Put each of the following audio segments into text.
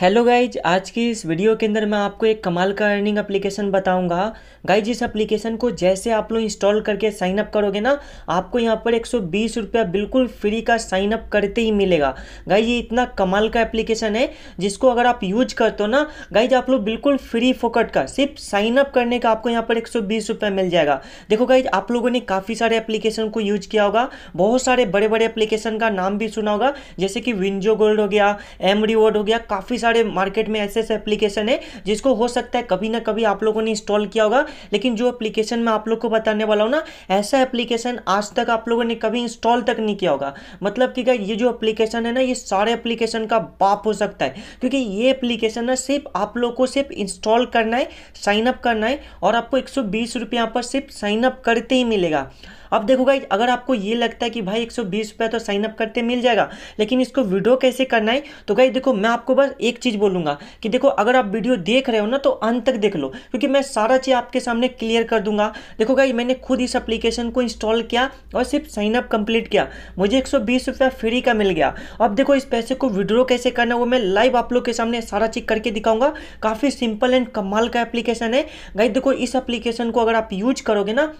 hello guys आज की इस वीडियो के अंदर मैं आपको एक कमाल का अर्निंग एप्लीकेशन बताऊंगा गाइज इस एप्लीकेशन को जैसे आप लोग इंस्टॉल करके साइनअप करोगे ना आपको यहाँ पर एक सौ बिल्कुल फ्री का साइन अप करते ही मिलेगा गाइज ये इतना कमाल का एप्लीकेशन है जिसको अगर आप यूज करते हो ना गाइज आप लोग बिल्कुल फ्री फोकट का सिर्फ साइनअप करने का आपको यहाँ पर एक सौ मिल जाएगा देखो गाइज आप लोगों ने काफ़ी सारे एप्लीकेशन को यूज किया होगा बहुत सारे बड़े बड़े एप्लीकेशन का नाम भी सुना होगा जैसे कि विंजो गोल्ड हो गया एम रिवॉर्ड हो गया काफ़ी सारे सारे मार्केट में ऐसे ऐसे एप्लीकेशन है जिसको हो सकता है कभी ना कभी आप लोगों ने इंस्टॉल किया होगा लेकिन जो एप्लीकेशन मैं आप लोग को बताने वाला हूँ ना ऐसा एप्लीकेशन आज तक आप लोगों ने कभी इंस्टॉल तक नहीं किया होगा मतलब कि ये जो एप्लीकेशन है ना ये सारे एप्लीकेशन का बाप हो सकता है क्योंकि ये एप्लीकेशन ना सिर्फ आप लोग को सिर्फ इंस्टॉल करना है साइनअप करना है और आपको एक सौ पर सिर्फ साइनअप करते ही मिलेगा अब देखो गाइज अगर आपको ये लगता है कि भाई एक रुपया तो साइनअप करते मिल जाएगा लेकिन इसको वीडियो कैसे करना है तो गाइज देखो मैं आपको बस एक चीज़ बोलूंगा कि देखो अगर आप वीडियो देख रहे हो ना तो अंत तक देख लो क्योंकि मैं सारा चीज़ आपके सामने क्लियर कर दूंगा देखो गाइज मैंने खुद इस एप्लीकेशन को इंस्टॉल किया और सिर्फ साइनअप कंप्लीट किया मुझे एक रुपया फ्री का मिल गया अब देखो इस पैसे को विड्रो कैसे करना वो मैं लाइव आप लोग के सामने सारा चीज़ करके दिखाऊंगा काफ़ी सिंपल एंड कमाल का एप्लीकेशन है गाइज देखो इस एप्लीकेशन को अगर आप यूज करोगे ना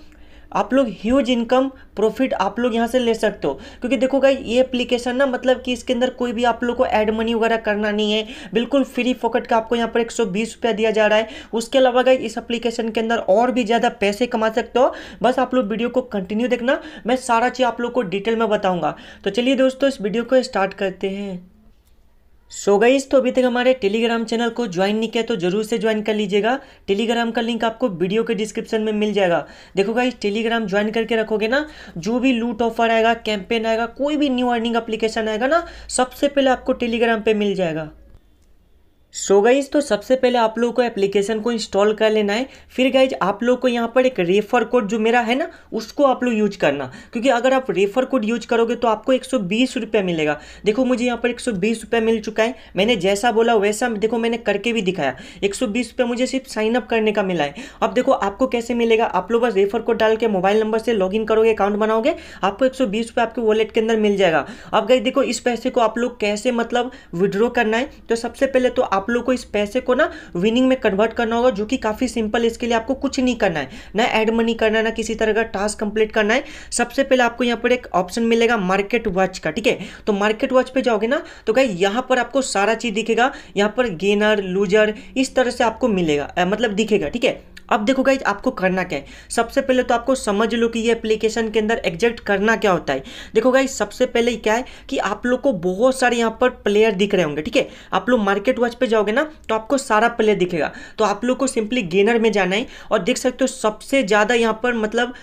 आप लोग ह्यूज इनकम प्रॉफिट आप लोग यहाँ से ले सकते हो क्योंकि देखो भाई ये एप्लीकेशन ना मतलब कि इसके अंदर कोई भी आप लोग को एड मनी वगैरह करना नहीं है बिल्कुल फ्री फोकट का आपको यहाँ पर एक रुपया दिया जा रहा है उसके अलावा गई इस एप्लीकेशन के अंदर और भी ज़्यादा पैसे कमा सकते हो बस आप लोग वीडियो को कंटिन्यू देखना मैं सारा चीज़ आप लोग को डिटेल में बताऊँगा तो चलिए दोस्तों इस वीडियो को स्टार्ट करते हैं सो so गाइस तो अभी तक हमारे टेलीग्राम चैनल को ज्वाइन नहीं किया तो जरूर से ज्वाइन कर लीजिएगा टेलीग्राम का लिंक आपको वीडियो के डिस्क्रिप्शन में मिल जाएगा देखो गाइस टेलीग्राम ज्वाइन करके रखोगे ना जो भी लूट ऑफर आएगा कैंपेन आएगा कोई भी न्यू अर्निंग एप्लीकेशन आएगा ना सबसे पहले आपको टेलीग्राम पर मिल जाएगा सो so गाइज तो सबसे पहले आप लोगों को एप्लीकेशन को इंस्टॉल कर लेना है फिर गाइज आप लोग को यहाँ पर एक रेफर कोड जो मेरा है ना उसको आप लोग यूज करना क्योंकि अगर आप रेफर कोड यूज करोगे तो आपको एक सौ मिलेगा देखो मुझे यहाँ पर एक सौ मिल चुका है मैंने जैसा बोला वैसा देखो मैंने करके भी दिखाया एक सौ मुझे सिर्फ साइनअप करने का मिला है अब देखो आपको कैसे मिलेगा आप लोग बस रेफर कोड डाल के मोबाइल नंबर से लॉग करोगे अकाउंट बनाओगे आपको एक सौ आपके वॉलेट के अंदर मिल जाएगा अब गाइज देखो इस पैसे को आप लोग कैसे मतलब विड्रॉ करना है तो सबसे पहले तो आप लोग को इस पैसे को ना विनिंग में कन्वर्ट करना होगा जो कि काफ़ी सिंपल इसके लिए आपको कुछ नहीं करना है ना एड मनी करना है ना किसी तरह का टास्क कंप्लीट करना है सबसे पहले आपको यहाँ पर एक ऑप्शन मिलेगा मार्केट वॉच का ठीक है तो मार्केट वॉच पे जाओगे ना तो क्या यहाँ पर आपको सारा चीज़ दिखेगा यहाँ पर गेनर लूजर इस तरह से आपको मिलेगा मतलब दिखेगा ठीक है अब देखो गाइज आपको करना क्या है सबसे पहले तो आपको समझ लो कि ये एप्लीकेशन के अंदर एग्जैक्ट करना क्या होता है देखो गाइज सबसे पहले क्या है कि आप लोग को बहुत सारे यहाँ पर प्लेयर दिख रहे होंगे ठीक है आप लोग मार्केट वॉच पे जाओगे ना तो आपको सारा प्लेयर दिखेगा तो आप लोग को सिंपली गेनर में जाना है और देख सकते हो सबसे ज़्यादा यहाँ पर मतलब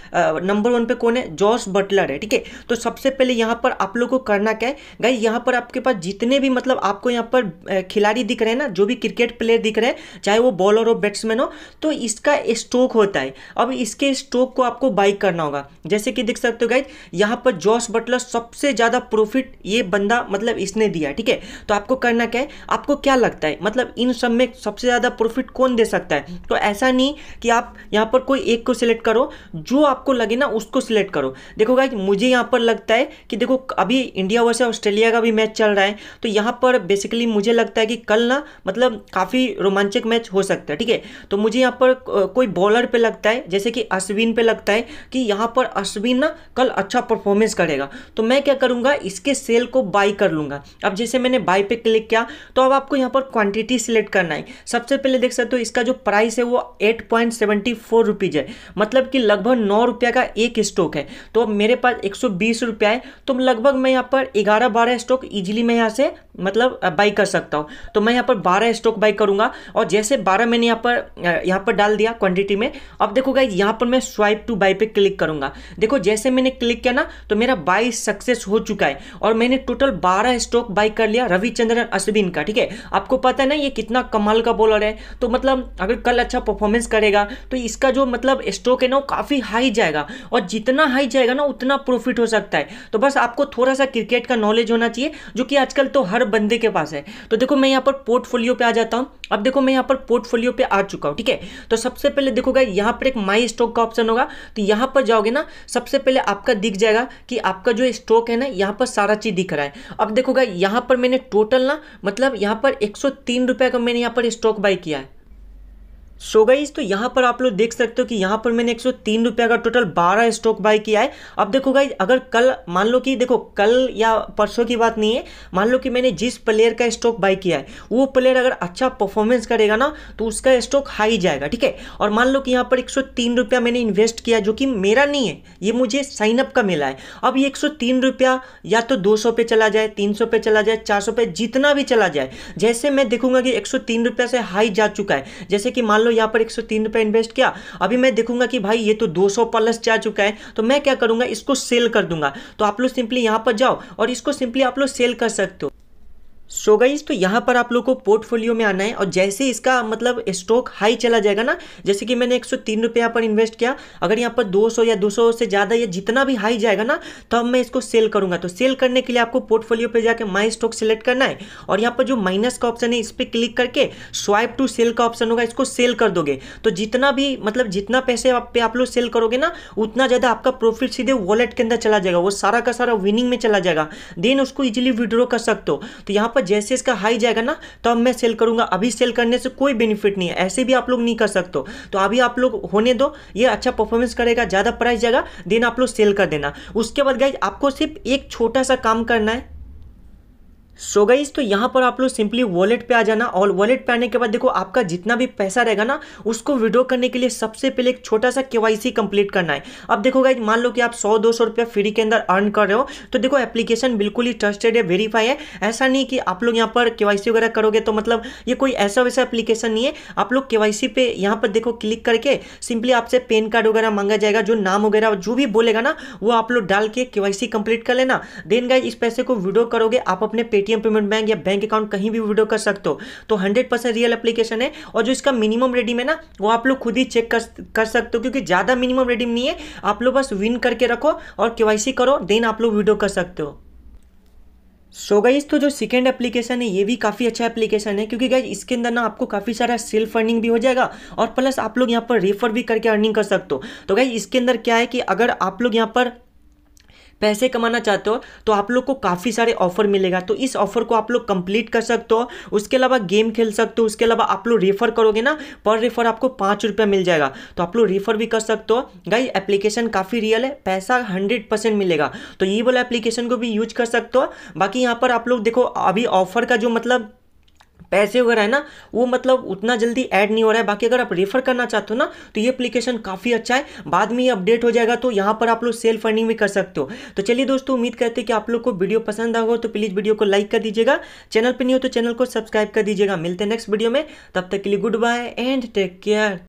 नंबर वन पे कौन है जॉस बटलर है ठीक है तो सबसे पहले यहाँ पर आप लोग को करना क्या है गाइज यहाँ पर आपके पास जितने भी मतलब आपको यहाँ पर खिलाड़ी दिख रहे हैं ना जो भी क्रिकेट प्लेयर दिख रहे हैं चाहे वो बॉलर हो बैट्समैन हो तो इसका स्टोक होता है अब इसके स्टोक को आपको बाई करना होगा जैसे कि देख सकते हो गाइज यहाँ पर जॉस बटलर सबसे ज़्यादा प्रॉफिट ये बंदा मतलब इसने दिया ठीक है तो आपको करना क्या है आपको क्या लगता है मतलब इन सब में सबसे ज़्यादा प्रॉफिट कौन दे सकता है तो ऐसा नहीं कि आप यहाँ पर कोई एक को सिलेक्ट करो जो आपको लगे ना उसको सिलेक्ट करो देखो गाइज मुझे यहाँ पर लगता है कि देखो अभी इंडिया वर्ष ऑस्ट्रेलिया का भी मैच चल रहा है तो यहाँ पर बेसिकली मुझे लगता है कि कल ना मतलब काफ़ी रोमांचक मैच हो सकता है ठीक है तो मुझे यहाँ पर कोई बॉलर पे लगता है जैसे कि अश्विन पे लगता है कि यहाँ पर अश्विन ना कल अच्छा परफॉर्मेंस करेगा तो मैं क्या करूँगा इसके सेल को बाई कर लूँगा अब जैसे मैंने बाई पे क्लिक किया तो अब आपको यहाँ पर क्वांटिटी सिलेक्ट करना है सबसे पहले देख सकते हो इसका जो प्राइस है वो eight point seventy four rupees है मतलब कि लगभग नौ रुपया का एक स्टॉक है तो अब मेरे पास एक सौ बीस रुपया है तो लगभग मैं यहाँ पर ग्यारह बारह स्टॉक ईजिली मैं यहाँ से मतलब बाई कर सकता हूँ तो मैं यहाँ पर बारह स्टॉक बाई करूँगा और जैसे बारह मैंने यहाँ पर यहाँ पर डाल दिया क्वांटिटी में अब देखो गाइज यहाँ पर मैं स्वाइप टू बाई पे क्लिक करूंगा देखो जैसे मैंने क्लिक किया ना तो मेरा बाई सक्सेस हो चुका है और मैंने टोटल बारह स्टॉक बाई कर लिया रविचंद्रन अश्विन का ठीक है आपको पता है ना ये कितना कमाल का बॉलर है तो मतलब अगर कल अच्छा परफॉर्मेंस करेगा तो इसका जो मतलब स्टॉक है ना वो काफ़ी हाई जाएगा और जितना हाई जाएगा ना उतना प्रॉफिट हो सकता है तो बस आपको थोड़ा सा क्रिकेट का नॉलेज होना चाहिए जो कि आजकल तो हर बंदे के पास है तो देखो मैं यहाँ पर पोर्टफोलियो पे आ जाता हूँ अब देखो मैं यहाँ पर पोर्टफोलियो पे आ चुका हूँ ठीक है तो सबसे सबसे पहले देखोगे यहाँ पर एक माई स्टॉक का ऑप्शन होगा तो यहाँ पर जाओगे ना सबसे पहले आपका दिख जाएगा कि आपका जो स्टॉक है ना यहाँ पर सारा चीज़ दिख रहा है अब देखोगा यहाँ पर मैंने टोटल ना मतलब यहाँ पर एक सौ का मैंने यहाँ पर स्टॉक बाई किया है सो so गाइज तो यहाँ पर आप लोग देख सकते हो कि यहाँ पर मैंने एक सौ तीन रुपये का टोटल बारह स्टॉक बाई किया है अब देखो गाइज अगर कल मान लो कि देखो कल या परसों की बात नहीं है मान लो कि मैंने जिस प्लेयर का स्टॉक बाई किया है वो प्लेयर अगर अच्छा परफॉर्मेंस करेगा ना तो उसका स्टॉक हाई जाएगा ठीक है और मान लो कि यहाँ पर एक सौ तीन रुपया मैंने इन्वेस्ट किया जो कि मेरा नहीं है ये मुझे साइनअप का मिला है अब ये एक सौ तीन रुपया या तो दो सौ पे चला जाए तीन सौ पे चला जाए चार सौ पे जितना भी चला जाए जैसे मैं देखूंगा कि एक सौ तीन रुपया से हाई जा चुका है जैसे कि मान लो यहाँ पर एक सौ तीन इन्वेस्ट किया अभी मैं देखूंगा कि भाई ये तो दो सौ प्लस जा चुका है तो मैं क्या करूंगा इसको सेल कर दूंगा तो आप लोग सिंपली यहाँ पर जाओ और इसको सिंपली आप लोग सेल कर सकते हो सो so गाइज तो यहाँ पर आप लोग को पोर्टफोलियो में आना है और जैसे इसका मतलब स्टॉक हाई चला जाएगा ना जैसे कि मैंने एक सौ तीन रुपये यहाँ पर इन्वेस्ट किया अगर यहाँ पर दो सौ या दो सौ से ज़्यादा या जितना भी हाई जाएगा ना तो अब मैं इसको सेल करूँगा तो सेल करने के लिए आपको पोर्टफोलियो पर जाकर माई स्टॉक सेलेक्ट करना है और यहाँ पर जो माइनस का ऑप्शन है इस पर क्लिक करके स्वाइप टू सेल का ऑप्शन होगा इसको सेल कर दोगे तो जितना भी मतलब जितना पैसे आप पे आप लोग सेल करोगे ना उतना ज़्यादा आपका प्रॉफिट सीधे वॉलेट के अंदर चला जाएगा वो सारा का सारा विनिंग में चला जाएगा देन उसको ईजिली विड्रॉ कर सकते हो तो यहाँ पर जैसे इसका हाई जाएगा ना तो अब मैं सेल करूंगा अभी सेल करने से कोई बेनिफिट नहीं है ऐसे भी आप लोग नहीं कर सकते तो अभी आप लोग होने दो ये अच्छा परफॉर्मेंस करेगा ज़्यादा प्राइस जाएगा देन आप लोग सेल कर देना उसके बाद गाइज आपको सिर्फ एक छोटा सा काम करना है सो so गाइज तो यहाँ पर आप लोग सिंपली वॉलेट पे आ जाना और वॉलेट पे आने के बाद देखो आपका जितना भी पैसा रहेगा ना उसको विड्रॉ करने के लिए सबसे पहले एक छोटा सा केवाईसी कंप्लीट करना है अब देखो गाइज मान लो कि आप सौ दो सौ रुपया फ्री के अंदर अर्न कर रहे हो तो देखो एप्लीकेशन बिल्कुल ही ट्रस्टेड है वेरीफाई है ऐसा नहीं कि आप लोग यहाँ पर सी वगैरह करोगे तो मतलब ये कोई ऐसा वैसा एप्लीकेशन नहीं है आप लोग सी पे यहाँ पर देखो क्लिक करके सिंपली आपसे पेन कार्ड वगैरह मांगा जाएगा जो नाम वगैरह जो भी बोलेगा ना वो आप लोग डाल के सी कंप्लीट कर लेना देन गाइज इस पैसे को विड्रॉ करोगे आप अपने पेट पेटीएम पेमेंट बैंक या बैंक अकाउंट कहीं भी विड्रो कर सकते हो तो हंड्रेड परसेंट रियल एप्लीकेशन है और जो इसका मिनिमम रेडीम है ना वो आप लोग खुद ही चेक कर, कर सकते हो क्योंकि ज़्यादा मिनिमम रेडीम नहीं है आप लोग बस विन करके रखो और के करो देन आप लोग वीडियो कर सकते हो सो so गाइज तो जो सेकेंड एप्लीकेशन है ये भी काफ़ी अच्छा एप्लीकेशन है क्योंकि गाइज इसके अंदर ना आपको काफ़ी सारा सेल्फ अर्निंग भी हो जाएगा और प्लस आप लोग यहाँ पर रेफर भी करके अर्निंग कर सकते हो तो गाइज इसके अंदर क्या है कि अगर आप लोग यहाँ पर पैसे कमाना चाहते हो तो आप लोग को काफ़ी सारे ऑफर मिलेगा तो इस ऑफर को आप लोग कंप्लीट कर सकते हो उसके अलावा गेम खेल सकते हो उसके अलावा आप लोग रेफर करोगे ना पर रेफर आपको पाँच रुपया मिल जाएगा तो आप लोग रेफर भी कर सकते हो गाई एप्लीकेशन काफ़ी रियल है पैसा हंड्रेड परसेंट मिलेगा तो ये वाला एप्लीकेशन को भी यूज कर सकते हो बाकी यहाँ पर आप लोग देखो अभी ऑफर का जो मतलब पैसे वगैरह है ना वो मतलब उतना जल्दी ऐड नहीं हो रहा है बाकी अगर आप रेफर करना चाहते हो ना तो ये एप्लीकेशन काफ़ी अच्छा है बाद में ये अपडेट हो जाएगा तो यहाँ पर आप लोग सेल्फ अर्निंग भी कर सकते हो तो चलिए दोस्तों उम्मीद करते हैं कि आप लोग को वीडियो पसंद आएगा तो प्लीज़ वीडियो को लाइक कर दीजिएगा चैनल पर नहीं हो तो चैनल को सब्सक्राइब कर दीजिएगा मिलते हैं नेक्स्ट वीडियो में तब तक के लिए goodbye and take care